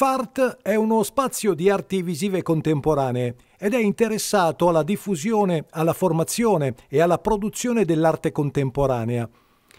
FART è uno spazio di arti visive contemporanee ed è interessato alla diffusione, alla formazione e alla produzione dell'arte contemporanea.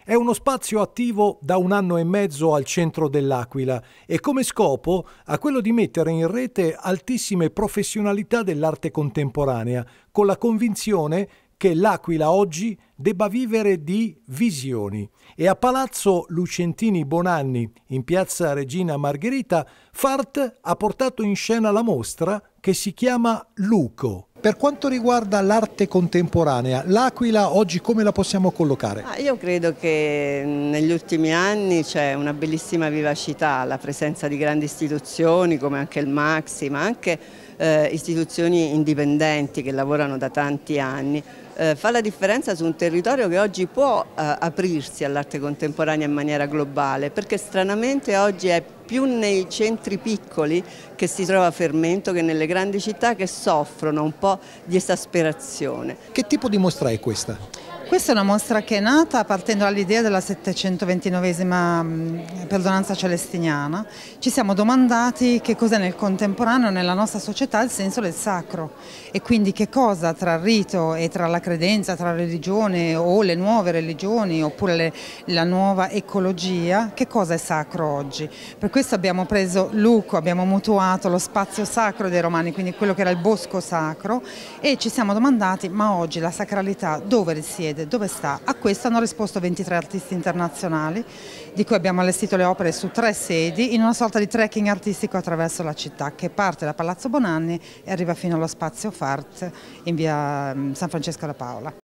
È uno spazio attivo da un anno e mezzo al centro dell'Aquila e come scopo ha quello di mettere in rete altissime professionalità dell'arte contemporanea, con la convinzione che l'Aquila oggi debba vivere di visioni e a Palazzo Lucentini Bonanni, in piazza Regina Margherita, Fart ha portato in scena la mostra che si chiama Luco. Per quanto riguarda l'arte contemporanea, l'Aquila oggi come la possiamo collocare? Ah, io credo che mm, negli ultimi anni c'è una bellissima vivacità, la presenza di grandi istituzioni come anche il Maxi, ma anche eh, istituzioni indipendenti che lavorano da tanti anni eh, fa la differenza su un territorio che oggi può eh, aprirsi all'arte contemporanea in maniera globale, perché stranamente oggi è più nei centri piccoli che si trova fermento che nelle grandi città che soffrono un po' di esasperazione. Che tipo di mostra è questa? Questa è una mostra che è nata partendo dall'idea della 729esima mm, perdonanza celestiniana. Ci siamo domandati che cos'è nel contemporaneo, nella nostra società, il senso del sacro e quindi che cosa tra il rito e tra la credenza, tra la religione o le nuove religioni oppure le, la nuova ecologia, che cosa è sacro oggi. Per questo abbiamo preso Luco, abbiamo mutuato lo spazio sacro dei romani, quindi quello che era il bosco sacro e ci siamo domandati ma oggi la sacralità dove risiede? chiede dove sta. A questo hanno risposto 23 artisti internazionali, di cui abbiamo allestito le opere su tre sedi, in una sorta di trekking artistico attraverso la città, che parte da Palazzo Bonanni e arriva fino allo spazio FART in via mm, San Francesco da Paola.